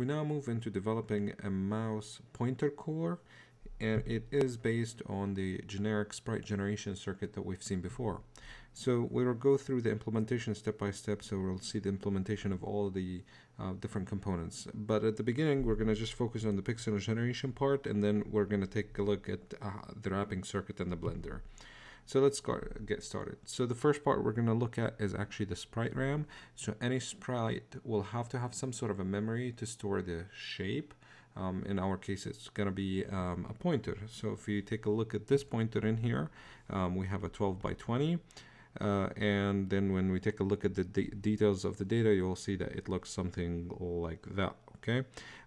We now move into developing a mouse pointer core and it is based on the generic sprite generation circuit that we've seen before. So we'll go through the implementation step by step so we'll see the implementation of all the uh, different components. But at the beginning we're going to just focus on the pixel generation part and then we're going to take a look at uh, the wrapping circuit and the blender. So let's get started. So the first part we're going to look at is actually the sprite RAM. So any sprite will have to have some sort of a memory to store the shape. Um, in our case, it's going to be um, a pointer. So if you take a look at this pointer in here, um, we have a 12 by 20. Uh, and then when we take a look at the de details of the data, you'll see that it looks something like that, okay?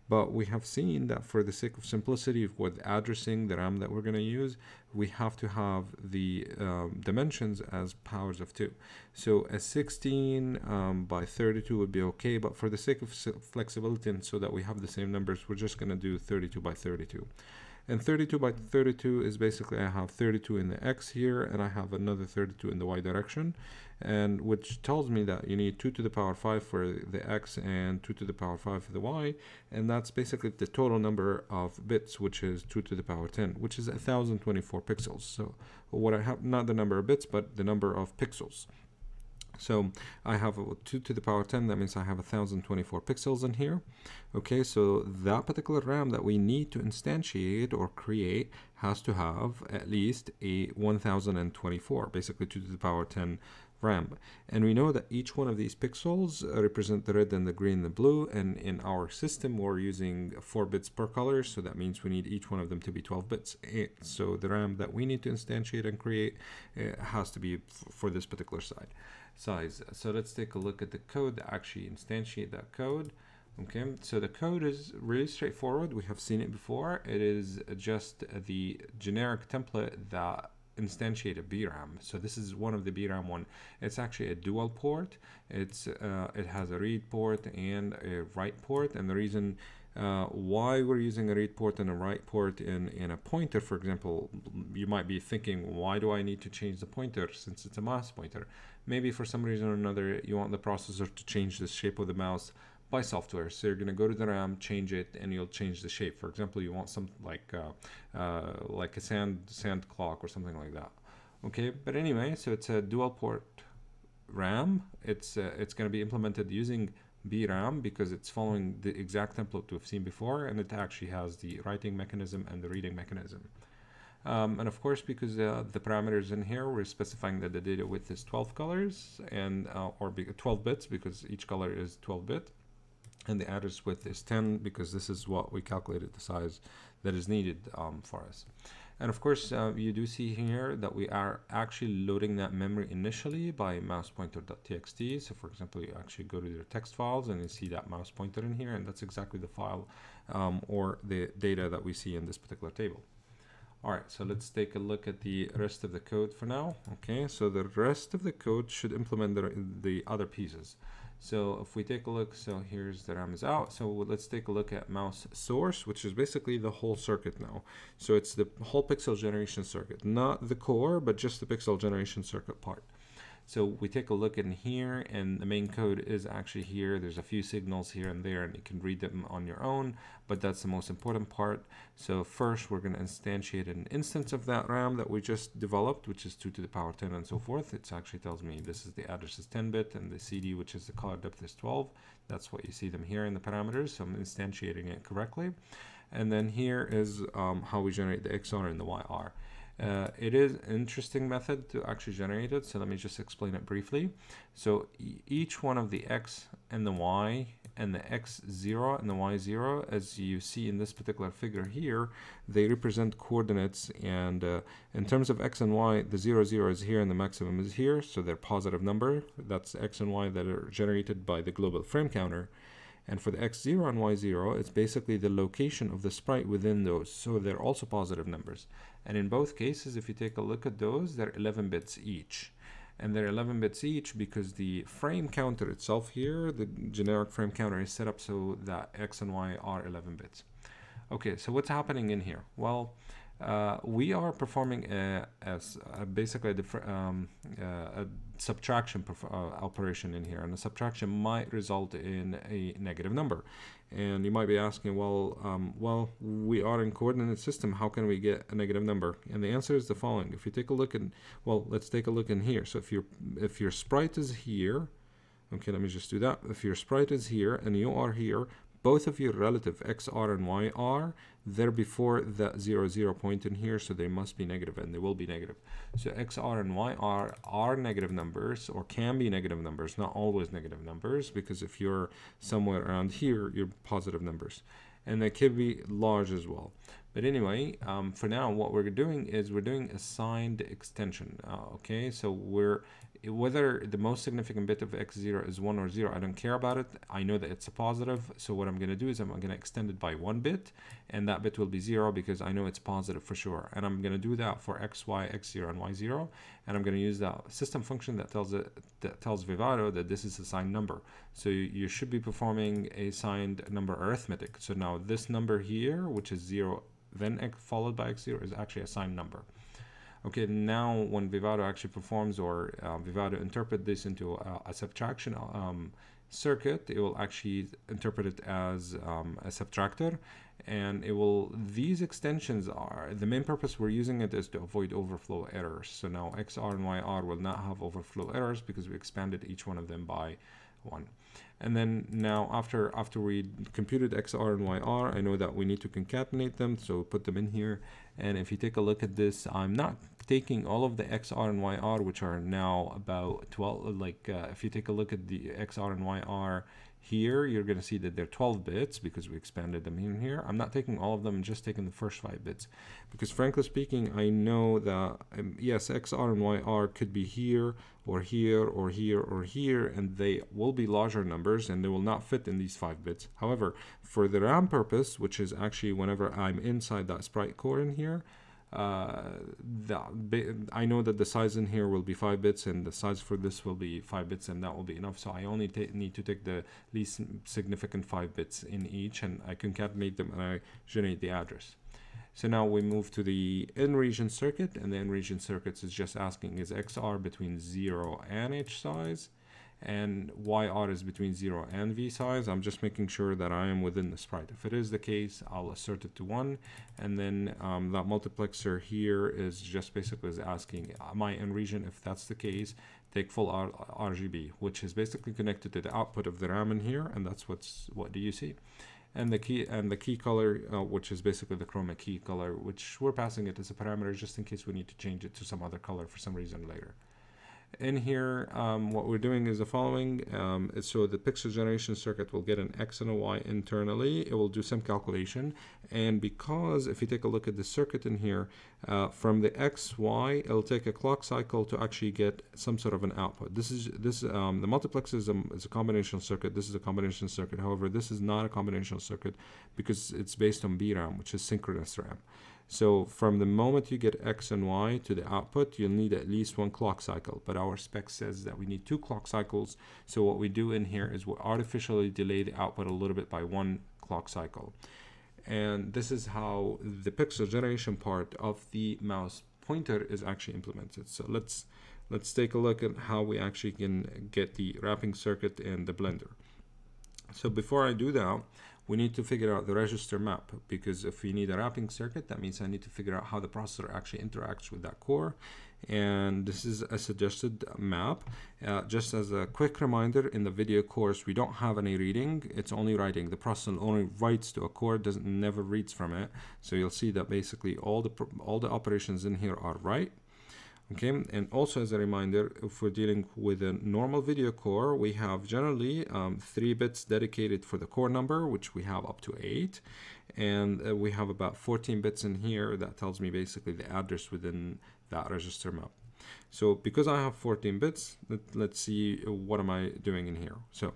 But we have seen that for the sake of simplicity with addressing the RAM that we're going to use, we have to have the um, dimensions as powers of 2. So a 16 um, by 32 would be okay, but for the sake of flexibility and so that we have the same numbers, we're just going to do 32 by 32. And 32 by 32 is basically I have 32 in the x here and I have another 32 in the y direction and which tells me that you need 2 to the power 5 for the x and 2 to the power 5 for the y and that's basically the total number of bits which is 2 to the power 10 which is 1024 pixels so what I have not the number of bits but the number of pixels so I have 2 to the power 10, that means I have 1024 pixels in here. Okay, so that particular RAM that we need to instantiate or create has to have at least a 1024, basically 2 to the power 10 RAM. And we know that each one of these pixels uh, represent the red and the green and the blue. And in our system, we're using four bits per color. So that means we need each one of them to be 12 bits. So the RAM that we need to instantiate and create uh, has to be for this particular side size. So let's take a look at the code that actually instantiate that code. Okay, so the code is really straightforward. We have seen it before. It is just the generic template that instantiate a BRAM. So this is one of the BRAM one. It's actually a dual port. It's uh, it has a read port and a write port. And the reason uh, why we're using a read port and a write port in, in a pointer, for example, you might be thinking, why do I need to change the pointer since it's a mouse pointer? Maybe for some reason or another, you want the processor to change the shape of the mouse by software. So you're going to go to the RAM, change it, and you'll change the shape. For example, you want something like uh, uh, like a sand sand clock or something like that. Okay, but anyway, so it's a dual port RAM. It's uh, it's going to be implemented using BRAM because it's following the exact template we've seen before, and it actually has the writing mechanism and the reading mechanism. Um, and of course, because uh, the parameters in here, we're specifying that the data width is 12 colors and uh, or 12 bits because each color is 12 bit and the address width is 10 because this is what we calculated the size that is needed um, for us. And of course, uh, you do see here that we are actually loading that memory initially by mouse pointer.txt. So for example, you actually go to your text files and you see that mouse pointer in here, and that's exactly the file um, or the data that we see in this particular table. All right, so let's take a look at the rest of the code for now. Okay, so the rest of the code should implement the, the other pieces. So if we take a look, so here's the RAM is out. So let's take a look at mouse source, which is basically the whole circuit now. So it's the whole pixel generation circuit, not the core, but just the pixel generation circuit part. So we take a look in here and the main code is actually here. There's a few signals here and there and you can read them on your own, but that's the most important part. So first we're going to instantiate an instance of that RAM that we just developed, which is 2 to the power 10 and so forth. It actually tells me this is the address is 10 bit and the CD, which is the color depth is 12. That's what you see them here in the parameters. So I'm instantiating it correctly. And then here is um, how we generate the XR and the YR. Uh, it is an interesting method to actually generate it, so let me just explain it briefly. So each one of the x and the y and the x0 and the y0, as you see in this particular figure here, they represent coordinates. And uh, in terms of x and y, the zero zero is here and the maximum is here, so they're positive number. That's x and y that are generated by the global frame counter. And for the x0 and y0, it's basically the location of the sprite within those. So they're also positive numbers. And in both cases, if you take a look at those, they're 11 bits each. And they're 11 bits each because the frame counter itself here, the generic frame counter is set up so that x and y are 11 bits. Okay, so what's happening in here? Well, uh, we are performing a, uh, as a, uh, basically a, um, uh, a subtraction uh, operation in here and a subtraction might result in a negative number and you might be asking well um, well we are in coordinate system how can we get a negative number and the answer is the following if you take a look in well let's take a look in here so if your if your sprite is here okay let me just do that if your sprite is here and you are here both of your relative xr and yr, they're before the 0, 0 point in here, so they must be negative, and they will be negative. So xr and yr are negative numbers, or can be negative numbers, not always negative numbers, because if you're somewhere around here, you're positive numbers. And they could be large as well. But anyway, um, for now, what we're doing is we're doing a signed extension, uh, okay? So we're whether the most significant bit of x0 is 1 or 0, I don't care about it. I know that it's a positive, so what I'm going to do is I'm going to extend it by one bit, and that bit will be 0 because I know it's positive for sure. And I'm going to do that for x, y, x0, and y0, and I'm going to use that system function that tells it, that tells Vivado that this is a signed number. So you, you should be performing a signed number arithmetic. So now this number here, which is 0, then followed by x0, is actually a signed number okay, now when Vivado actually performs or uh, Vivado interpret this into a, a subtraction um, circuit, it will actually interpret it as um, a subtractor and it will these extensions are the main purpose we're using it is to avoid overflow errors so now xr and yr will not have overflow errors because we expanded each one of them by 1. And then now after, after we computed XR and YR, I know that we need to concatenate them, so put them in here. And if you take a look at this, I'm not taking all of the XR and YR, which are now about 12, like uh, if you take a look at the XR and YR here, you're going to see that they're 12 bits because we expanded them in here. I'm not taking all of them, I'm just taking the first five bits. Because frankly speaking, I know that, um, yes, XR and YR could be here or here or here or here, and they will be larger numbers and they will not fit in these five bits. However, for the RAM purpose, which is actually whenever I'm inside that sprite core in here, uh, the, I know that the size in here will be 5 bits and the size for this will be 5 bits and that will be enough. So I only need to take the least significant 5 bits in each and I concatenate them and I generate the address. So now we move to the in-region circuit and the in-region circuit is just asking is XR between 0 and H size and YR is between 0 and V size. I'm just making sure that I am within the sprite. If it is the case, I'll assert it to 1. And then um, that multiplexer here is just basically is asking, am I in region? If that's the case, take full R RGB, which is basically connected to the output of the RAM in here. And that's what's what do you see? and the key and the key color uh, which is basically the chroma key color which we're passing it as a parameter just in case we need to change it to some other color for some reason later in here, um, what we're doing is the following. Um, so the pixel generation circuit will get an X and a Y internally. It will do some calculation. And because if you take a look at the circuit in here, uh, from the X, Y, it'll take a clock cycle to actually get some sort of an output. This is this um, the multiplex is a, is a combinational circuit. This is a combination circuit. However, this is not a combinational circuit because it's based on VRAM, which is synchronous RAM. So from the moment you get X and Y to the output, you'll need at least one clock cycle. But our spec says that we need two clock cycles. So what we do in here is we artificially delay the output a little bit by one clock cycle. And this is how the pixel generation part of the mouse pointer is actually implemented. So let's let's take a look at how we actually can get the wrapping circuit in the blender. So before I do that, we need to figure out the register map because if we need a wrapping circuit, that means I need to figure out how the processor actually interacts with that core. And this is a suggested map. Uh, just as a quick reminder, in the video course, we don't have any reading. It's only writing. The processor only writes to a core, doesn't never reads from it. So you'll see that basically all the all the operations in here are write okay and also as a reminder if we're dealing with a normal video core we have generally um, three bits dedicated for the core number which we have up to eight and uh, we have about 14 bits in here that tells me basically the address within that register map so because I have 14 bits, let, us see what am I doing in here. So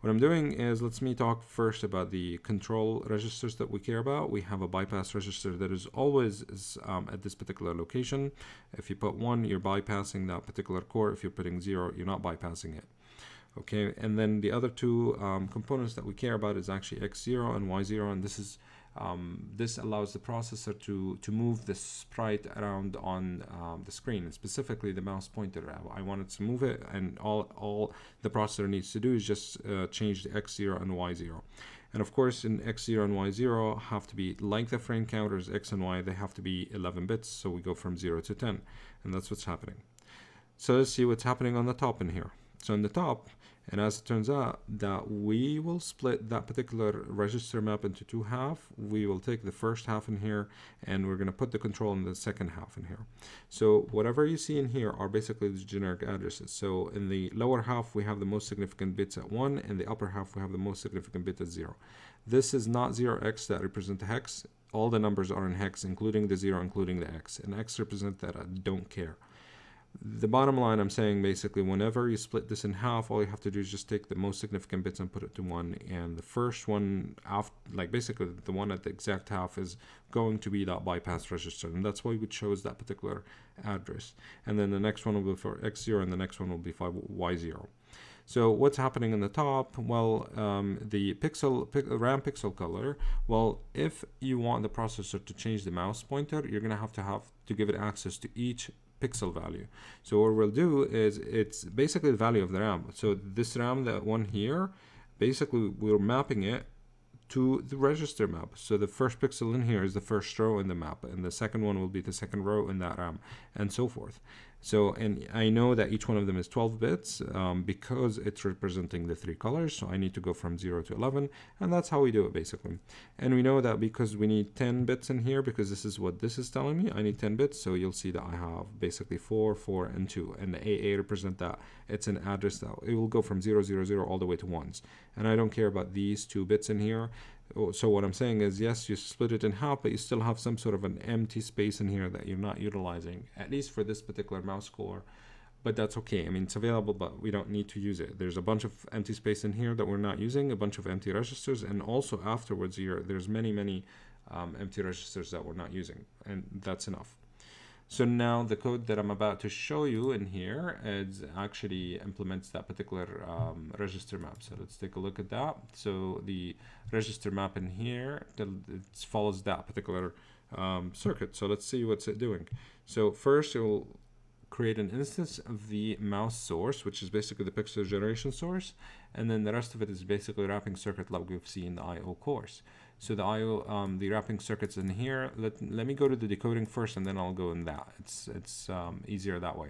what I'm doing is let's me talk first about the control registers that we care about. We have a bypass register that is always is, um, at this particular location. If you put one, you're bypassing that particular core. If you're putting zero, you're not bypassing it okay and then the other two um, components that we care about is actually x0 and y0 and this is um, this allows the processor to to move the sprite around on um, the screen specifically the mouse pointer I wanted to move it and all all the processor needs to do is just uh, change the x0 and y0 and of course in x0 and y0 have to be like the frame counters x and y they have to be 11 bits so we go from 0 to 10 and that's what's happening so let's see what's happening on the top in here so on the top and as it turns out that we will split that particular register map into two half, we will take the first half in here and we're gonna put the control in the second half in here. So whatever you see in here are basically the generic addresses. So in the lower half, we have the most significant bits at one and the upper half, we have the most significant bit at zero. This is not 0x that represent hex. All the numbers are in hex, including the 0, including the x. And x represents that I don't care the bottom line I'm saying basically whenever you split this in half all you have to do is just take the most significant bits and put it to one and the first one after like basically the one at the exact half is going to be that bypass register and that's why we chose that particular address and then the next one will be for x0 and the next one will be for y0 so what's happening in the top? Well, um, the pixel pic, RAM pixel color. Well, if you want the processor to change the mouse pointer, you're gonna have to have to give it access to each pixel value. So what we'll do is it's basically the value of the RAM. So this RAM, that one here, basically we're mapping it to the register map. So the first pixel in here is the first row in the map, and the second one will be the second row in that RAM, and so forth. So, and I know that each one of them is 12 bits um, because it's representing the three colors. So I need to go from 0 to 11, and that's how we do it basically. And we know that because we need 10 bits in here, because this is what this is telling me, I need 10 bits. So you'll see that I have basically 4, 4, and 2. And the AA represent that it's an address that it will go from 0, 0, 0 all the way to 1s. And I don't care about these two bits in here. Oh, so what I'm saying is, yes, you split it in half, but you still have some sort of an empty space in here that you're not utilizing, at least for this particular mouse core. But that's okay. I mean, it's available, but we don't need to use it. There's a bunch of empty space in here that we're not using, a bunch of empty registers, and also afterwards, here there's many, many um, empty registers that we're not using, and that's enough. So now the code that I'm about to show you in here is actually implements that particular um, register map. So let's take a look at that. So the register map in here, it follows that particular um, circuit. So let's see what's it doing. So first it will create an instance of the mouse source, which is basically the pixel generation source. And then the rest of it is basically wrapping circuit like we've seen in the IO course. So the IO, um, the wrapping circuit's in here. Let, let me go to the decoding first and then I'll go in that. It's, it's um, easier that way.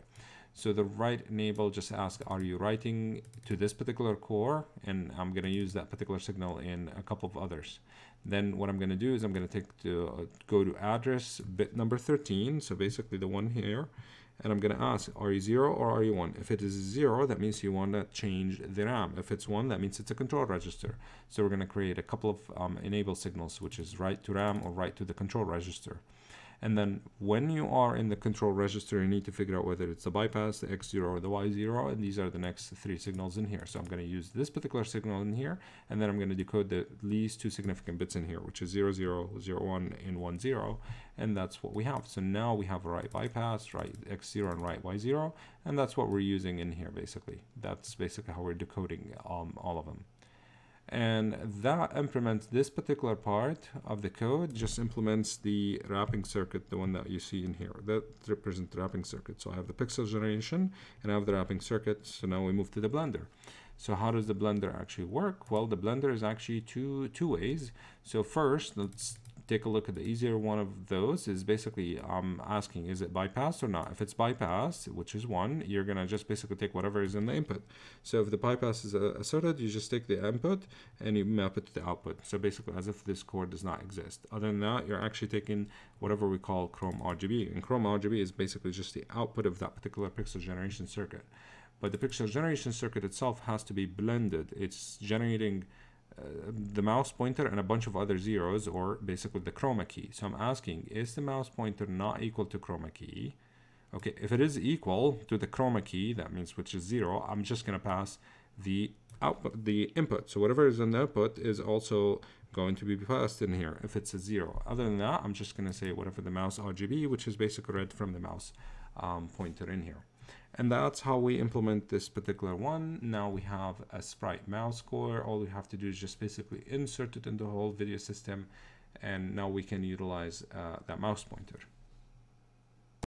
So the write enable just ask, are you writing to this particular core? And I'm gonna use that particular signal in a couple of others. Then what I'm gonna do is I'm gonna take to uh, go to address bit number 13. So basically the one here and I'm going to ask, are you 0 or are you 1? If it is 0, that means you want to change the RAM. If it's 1, that means it's a control register. So we're going to create a couple of um, enable signals, which is write to RAM or write to the control register. And then when you are in the control register, you need to figure out whether it's the bypass, the X0 or the Y0. And these are the next three signals in here. So I'm going to use this particular signal in here, and then I'm going to decode the least two significant bits in here, which is 00, 01, and 10. And that's what we have. So now we have right bypass, right X0 and right Y0. And that's what we're using in here, basically. That's basically how we're decoding um, all of them and that implements this particular part of the code just implements the wrapping circuit the one that you see in here that represents the wrapping circuit so I have the pixel generation and I have the wrapping circuit so now we move to the blender so how does the blender actually work well the blender is actually two two ways so first let's take a look at the easier one of those is basically I'm asking is it bypassed or not if it's bypassed which is one you're gonna just basically take whatever is in the input so if the bypass is uh, asserted you just take the input and you map it to the output so basically as if this core does not exist other than that you're actually taking whatever we call Chrome RGB and Chrome RGB is basically just the output of that particular pixel generation circuit but the pixel generation circuit itself has to be blended it's generating uh, the mouse pointer and a bunch of other zeros or basically the chroma key. So I'm asking, is the mouse pointer not equal to chroma key? Okay, if it is equal to the chroma key, that means which is zero, I'm just gonna pass the output, the input. So whatever is in the output is also going to be passed in here if it's a zero. Other than that, I'm just gonna say whatever the mouse RGB, which is basically read from the mouse um, pointer in here. And that's how we implement this particular one. Now we have a sprite mouse core. All we have to do is just basically insert it in the whole video system. And now we can utilize uh, that mouse pointer.